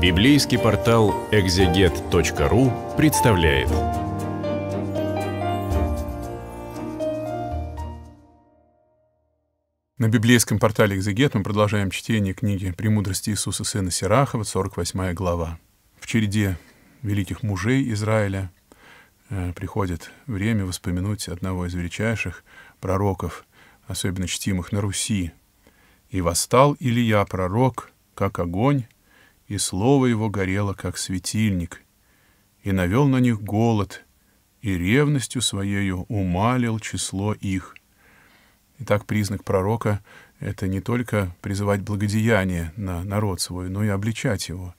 Библейский портал экзегет.ру представляет. На библейском портале «Экзегет» мы продолжаем чтение книги «Премудрости Иисуса Сына Сирахова», 48 глава. В череде великих мужей Израиля э, приходит время воспомянуть одного из величайших пророков, особенно чтимых на Руси. «И восстал Илья, пророк, как огонь, и слово его горело, как светильник, и навел на них голод, и ревностью своею умалил число их. Итак, признак пророка — это не только призывать благодеяние на народ свой, но и обличать его.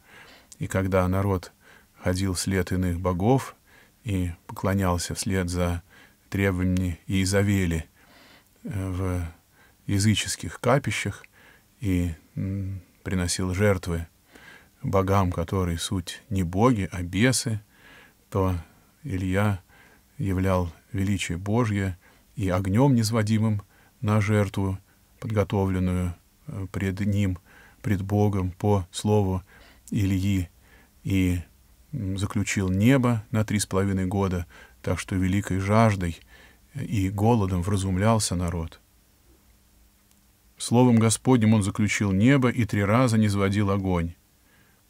И когда народ ходил вслед иных богов и поклонялся вслед за требованиями Иезавели э, в языческих капищах и приносил жертвы богам, которые суть не боги, а бесы, то Илья являл величие Божье и огнем незводимым на жертву, подготовленную э, пред ним, пред Богом по слову Ильи, и заключил небо на три с половиной года, так что великой жаждой э, и голодом вразумлялся народ. Словом Господним он заключил небо и три раза не низводил огонь.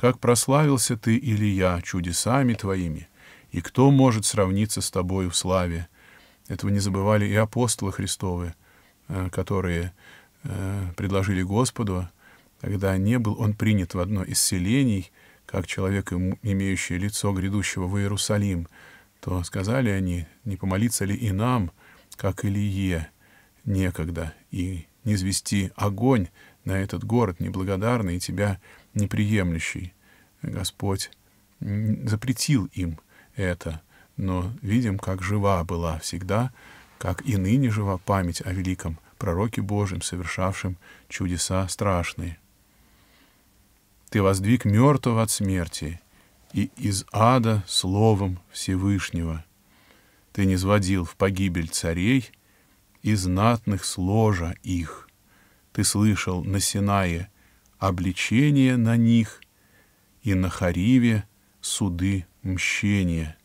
Как прославился ты или я чудесами твоими, и кто может сравниться с тобою в славе? Этого не забывали и апостолы Христовы, э, которые э, предложили Господу, когда не был он принят в одно из селений, как человек, имеющий лицо грядущего в Иерусалим, то сказали они, не помолиться ли и нам, как Илье, некогда, и не звести огонь на этот город неблагодарный, и тебя неприемлющий. Господь запретил им это, но видим, как жива была всегда, как и ныне жива память о великом пророке Божьем, совершавшем чудеса страшные. Ты воздвиг мертвого от смерти и из ада словом Всевышнего. Ты не сводил в погибель царей и знатных сложа их. Ты слышал на Синае обличение на них, и на Хариве суды мщения.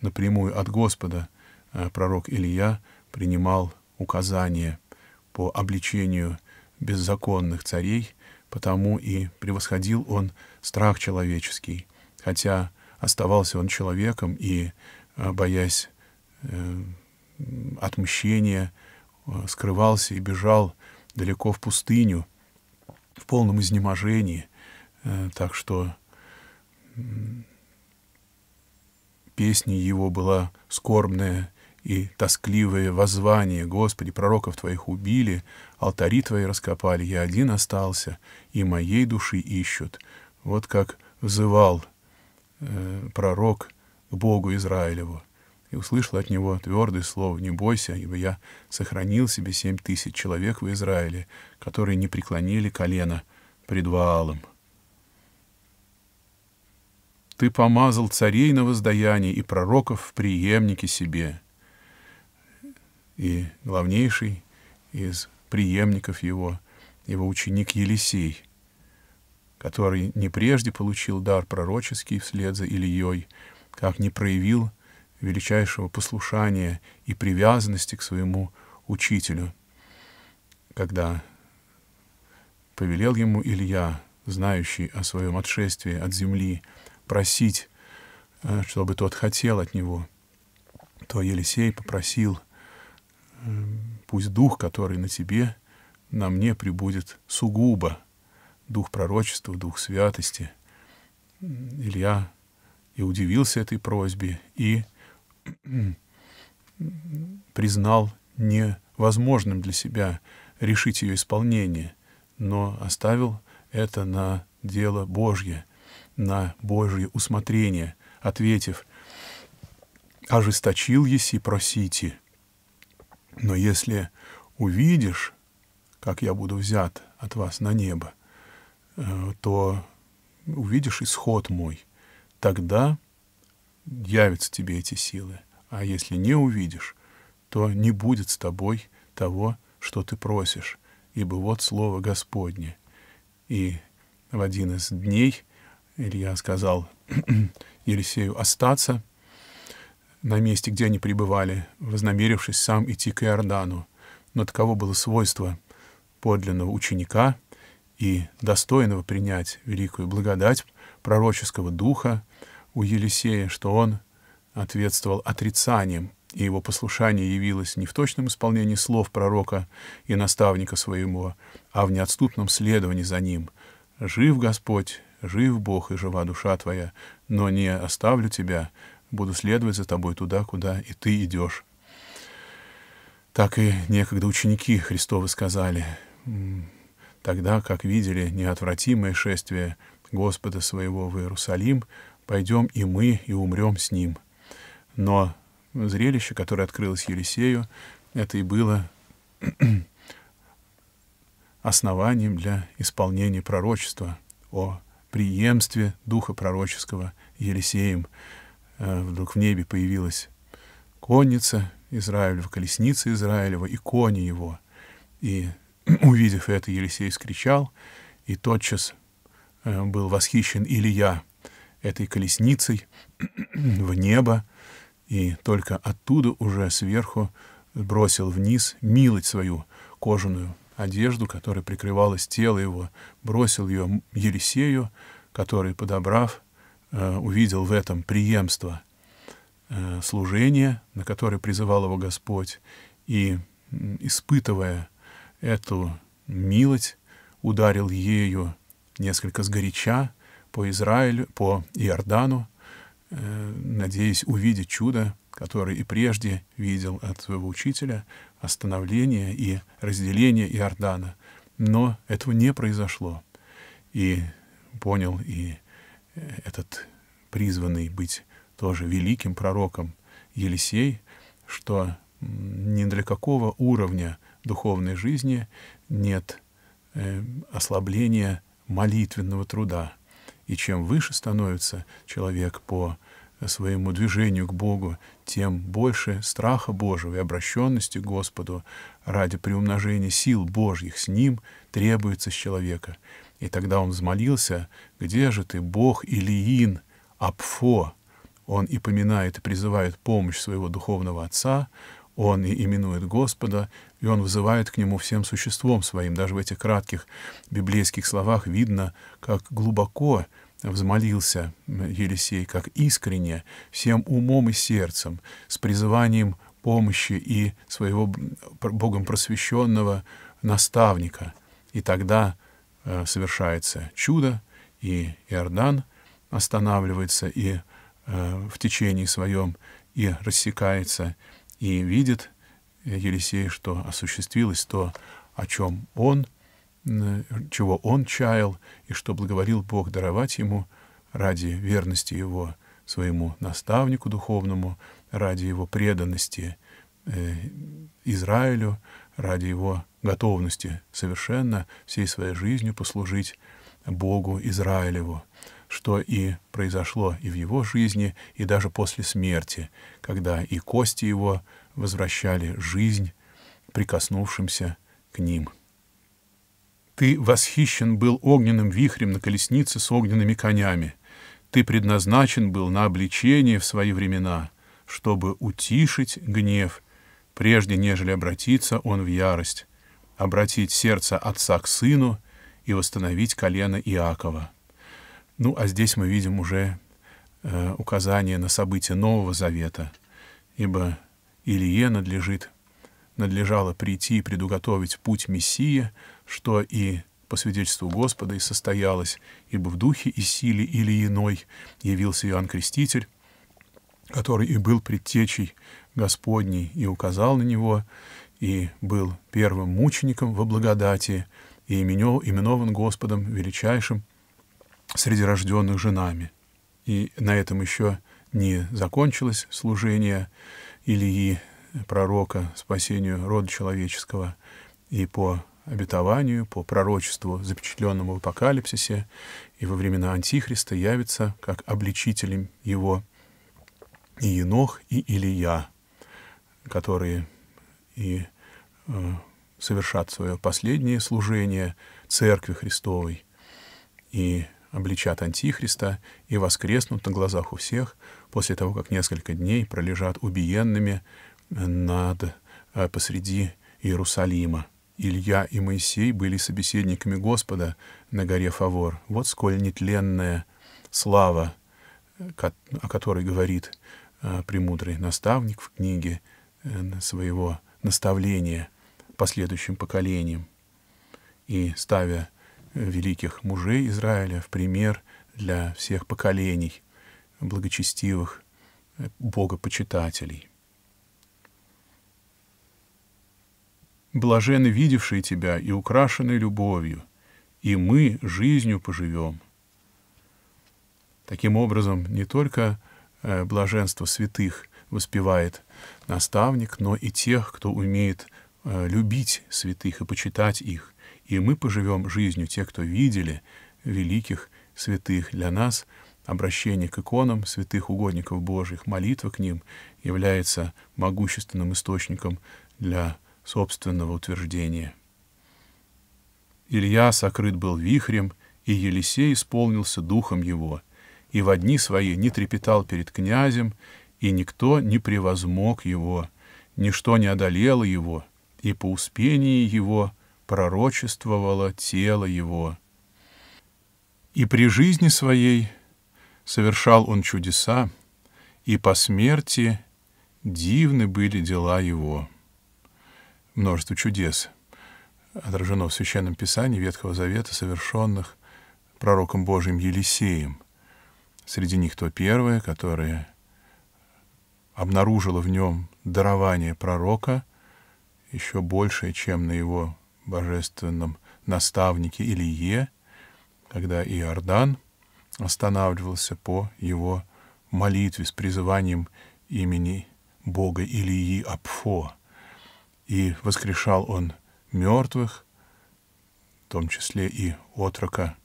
Напрямую от Господа э, пророк Илья принимал указания по обличению беззаконных царей, потому и превосходил он страх человеческий, хотя оставался он человеком и, э, боясь э, отмщения, скрывался и бежал далеко в пустыню, в полном изнеможении. Э, так что песня его была скорбная и тоскливое воззвание «Господи, пророков твоих убили, алтари твои раскопали, я один остался, и моей души ищут». Вот как взывал э, пророк к Богу Израилеву и услышал от него твердое слово «Не бойся, ибо я сохранил себе семь тысяч человек в Израиле, которые не преклонили колено пред Ваалом». Ты помазал царей на воздаяние и пророков в преемнике себе. И главнейший из преемников его, его ученик Елисей, который не прежде получил дар пророческий вслед за Ильей, как не проявил величайшего послушания и привязанности к своему учителю. Когда повелел ему Илья, знающий о своем отшествии от земли, просить, э, чтобы тот хотел от него, то Елисей попросил, э, пусть дух, который на тебе, на мне прибудет сугубо, дух пророчества, дух святости. Илья и удивился этой просьбе, и признал невозможным для себя решить ее исполнение, но оставил это на дело Божье, на Божье усмотрение, ответив «Ожесточил еси, просите, но если увидишь, как я буду взят от вас на небо, э, то увидишь исход мой, тогда явятся тебе эти силы. А если не увидишь, то не будет с тобой того, что ты просишь, ибо вот слово Господне. И в один из дней Илья сказал Елисею остаться на месте, где они пребывали, вознамерившись сам идти к Иордану. Но таково было свойство подлинного ученика и достойного принять великую благодать пророческого духа, у Елисея, что он ответствовал отрицанием, и его послушание явилось не в точном исполнении слов пророка и наставника своему, а в неотступном следовании за ним. «Жив Господь, жив Бог и жива душа твоя, но не оставлю тебя, буду следовать за тобой туда, куда и ты идешь». Так и некогда ученики Христовы сказали, тогда, как видели неотвратимое шествие Господа своего в Иерусалим, пойдем и мы, и умрем с ним. Но зрелище, которое открылось Елисею, это и было основанием для исполнения пророчества о преемстве духа пророческого Елисеем. Э, вдруг в небе появилась конница Израилева, колесница Израилева и кони его. И, увидев это, Елисей скричал, и тотчас э, был восхищен Илья, этой колесницей в небо, и только оттуда уже сверху бросил вниз милость свою кожаную одежду, которая прикрывалась тело его, бросил ее Елисею, который, подобрав, э, увидел в этом преемство э, служения, на которое призывал его Господь, и, испытывая эту милость, ударил ею несколько сгоряча, по Израилю, по Иордану, э, надеясь увидеть чудо, которое и прежде видел от своего учителя, остановление и разделение Иордана. Но этого не произошло. И понял и э, этот призванный быть тоже великим пророком Елисей, что ни для какого уровня духовной жизни нет э, ослабления молитвенного труда — и чем выше становится человек по своему движению к Богу, тем больше страха Божьего и обращенности к Господу ради приумножения сил Божьих с Ним требуется с человека. И тогда он взмолился, где же ты, Бог Илиин, Апфо? Он и поминает, и призывает помощь своего духовного отца, он и именует Господа, и он вызывает к нему всем существом своим. Даже в этих кратких библейских словах видно, как глубоко взмолился Елисей, как искренне, всем умом и сердцем, с призыванием помощи и своего Богом просвещенного наставника. И тогда э, совершается чудо, и Иордан останавливается и э, в течении своем и рассекается, и видит э, Елисей, что осуществилось то, о чем он Э, чего он чаял и что благоволил Бог даровать ему ради верности его своему наставнику духовному, ради его преданности э, Израилю, ради его готовности совершенно всей своей жизнью послужить Богу Израилеву, что и произошло и в его жизни, и даже после смерти, когда и кости его возвращали жизнь прикоснувшимся к ним. Ты восхищен был огненным вихрем на колеснице с огненными конями. Ты предназначен был на обличение в свои времена, чтобы утишить гнев, прежде нежели обратиться он в ярость, обратить сердце отца к сыну и восстановить колено Иакова. Ну, а здесь мы видим уже э, указание на события Нового Завета, ибо Илье надлежит надлежало прийти и предуготовить путь Мессии, что и по свидетельству Господа и состоялось, ибо в духе и силе или иной явился Иоанн Креститель, который и был предтечей Господней и указал на него, и был первым мучеником во благодати, и именован Господом величайшим среди рожденных женами. И на этом еще не закончилось служение Илии пророка спасению рода человеческого и по обетованию, по пророчеству, запечатленному в апокалипсисе, и во времена Антихриста явится как обличителем его и Енох, и Илия, которые и э, совершат свое последнее служение Церкви Христовой, и обличат Антихриста и воскреснут на глазах у всех после того, как несколько дней пролежат убиенными над, э, посреди Иерусалима. Илья и Моисей были собеседниками Господа на горе Фавор. Вот сколь нетленная слава, э, о которой говорит э, премудрый наставник в книге своего наставления последующим поколениям. И ставя великих мужей Израиля в пример для всех поколений, благочестивых богопочитателей. Блажены видевшие тебя и украшены любовью, и мы жизнью поживем. Таким образом, не только э, блаженство святых воспевает наставник, но и тех, кто умеет э, любить святых и почитать их. И мы поживем жизнью те, кто видели великих святых. Для нас обращение к иконам святых угодников Божьих, молитва к ним является могущественным источником для собственного утверждения. Илья сокрыт был вихрем, и Елисей исполнился духом его, и в одни свои не трепетал перед князем, и никто не превозмог его, ничто не одолело его, и по успении его пророчествовало тело его. И при жизни своей совершал он чудеса, и по смерти дивны были дела его» множество чудес, отражено в Священном Писании Ветхого Завета, совершенных пророком Божьим Елисеем. Среди них то первое, которое обнаружило в нем дарование пророка, еще большее, чем на его божественном наставнике Илье, когда Иордан останавливался по его молитве с призыванием имени Бога Ильи Апфо и воскрешал он мертвых, в том числе и отрока,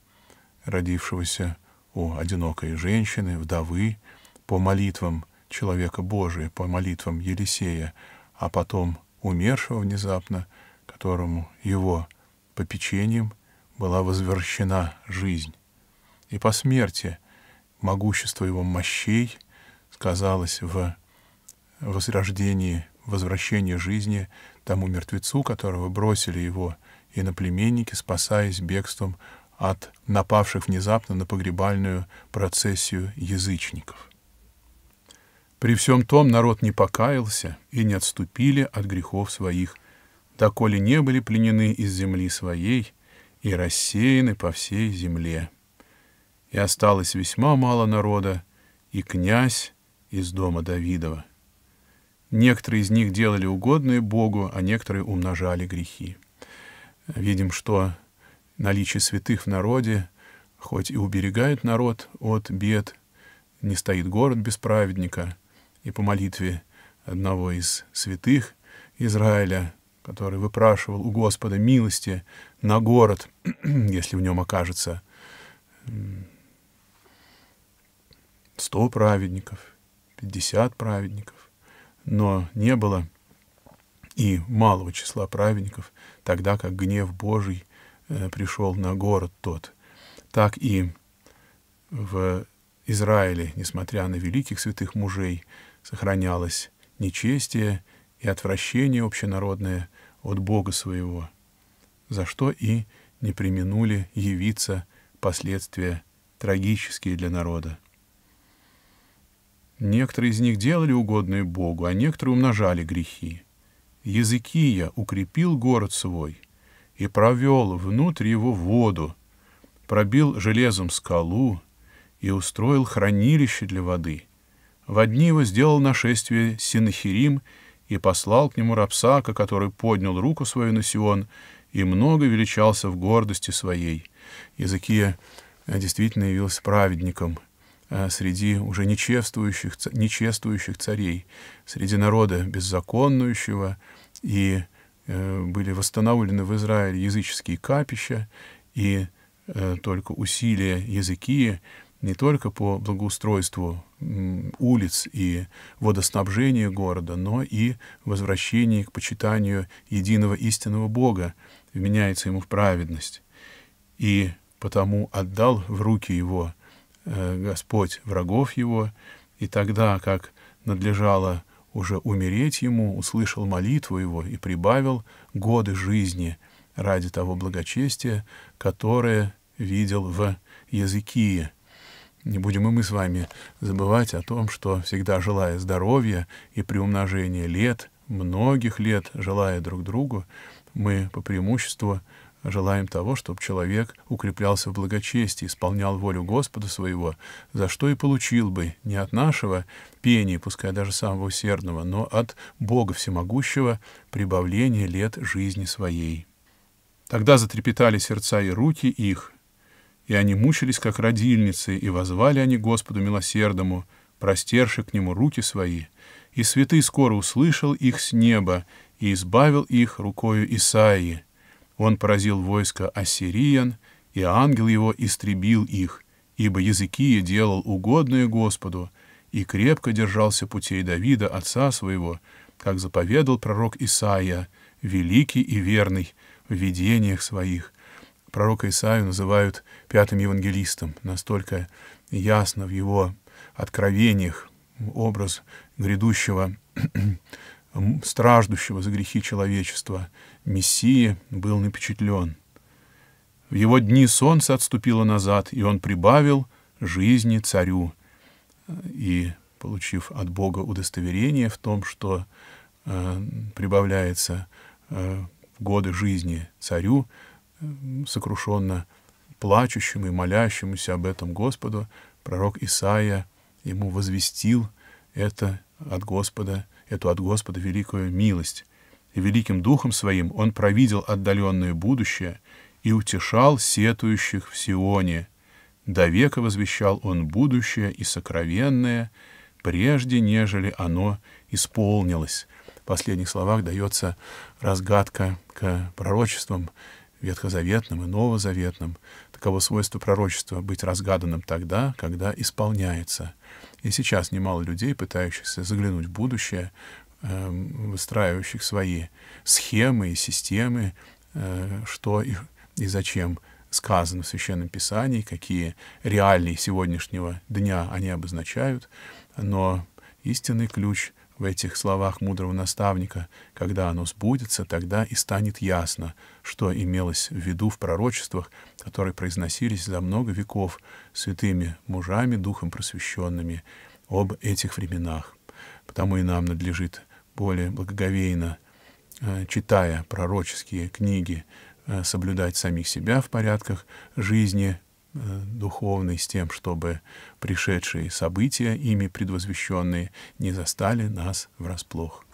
родившегося у одинокой женщины, вдовы, по молитвам человека Божия, по молитвам Елисея, а потом умершего внезапно, которому его попечением была возвращена жизнь. И по смерти могущество его мощей сказалось в возрождении возвращение жизни тому мертвецу, которого бросили его иноплеменники, спасаясь бегством от напавших внезапно на погребальную процессию язычников. При всем том народ не покаялся и не отступили от грехов своих, доколе не были пленены из земли своей и рассеяны по всей земле. И осталось весьма мало народа, и князь из дома Давидова — Некоторые из них делали угодные Богу, а некоторые умножали грехи. Видим, что наличие святых в народе, хоть и уберегает народ от бед, не стоит город без праведника, и по молитве одного из святых Израиля, который выпрашивал у Господа милости на город, если в нем окажется сто праведников, пятьдесят праведников но не было и малого числа праведников, тогда как гнев Божий э, пришел на город тот. Так и в Израиле, несмотря на великих святых мужей, сохранялось нечестие и отвращение общенародное от Бога своего, за что и не применули явиться последствия трагические для народа. Некоторые из них делали угодные Богу, а некоторые умножали грехи. Языкия укрепил город свой и провел внутрь его воду, пробил железом скалу и устроил хранилище для воды. В одни его сделал нашествие Синахирим и послал к нему Рапсака, который поднял руку свою на Сион и много величался в гордости своей. Языкия э, действительно явился праведником — Э, среди уже нечествующих, нечествующих царей, среди народа беззаконнующего, и э, были восстановлены в Израиле языческие капища, и э, только усилия языки не только по благоустройству улиц и водоснабжению города, но и возвращении к почитанию единого истинного Бога, вменяется ему в праведность. И потому отдал в руки его Э, Господь врагов его, и тогда, как надлежало уже умереть ему, услышал молитву его и прибавил годы жизни ради того благочестия, которое видел в Языкии. Не будем и мы с вами забывать о том, что всегда желая здоровья и приумножения лет, многих лет желая друг другу, мы по преимуществу Желаем того, чтобы человек укреплялся в благочестии, исполнял волю Господа своего, за что и получил бы не от нашего пения, пускай даже самого усердного, но от Бога Всемогущего прибавление лет жизни своей. Тогда затрепетали сердца и руки их, и они мучились, как родильницы, и возвали они Господу милосердному, простерши к нему руки свои. И святый скоро услышал их с неба и избавил их рукою Исаии, он поразил войско ассириян, и ангел его истребил их, ибо языки делал угодное Господу, и крепко держался путей Давида, отца своего, как заповедал пророк Исаия, великий и верный в видениях своих. Пророка Исаию называют пятым евангелистом, настолько ясно в его откровениях образ грядущего страждущего за грехи человечества, Мессии, был напечатлен. В его дни солнце отступило назад, и он прибавил жизни царю. И, получив от Бога удостоверение в том, что э, прибавляется э, годы жизни царю, э, сокрушенно плачущему и молящемуся об этом Господу, пророк Исаия ему возвестил это от Господа – эту от Господа великую милость, и великим духом своим он провидел отдаленное будущее и утешал сетующих в Сионе. До века возвещал он будущее и сокровенное, прежде нежели оно исполнилось. В последних словах дается разгадка к пророчествам ветхозаветным и новозаветным. Таково свойство пророчества — быть разгаданным тогда, когда исполняется. И сейчас немало людей, пытающихся заглянуть в будущее, эм, выстраивающих свои схемы и системы, э, что и, и зачем сказано в Священном Писании, какие реалии сегодняшнего дня они обозначают. Но истинный ключ — в этих словах мудрого наставника, когда оно сбудется, тогда и станет ясно, что имелось в виду в пророчествах, которые произносились за много веков святыми мужами, духом просвещенными, об этих временах. Потому и нам надлежит более благоговейно, э, читая пророческие книги, э, соблюдать самих себя в порядках жизни, Э, духовной с тем, чтобы пришедшие события, ими предвозвещенные, не застали нас врасплох.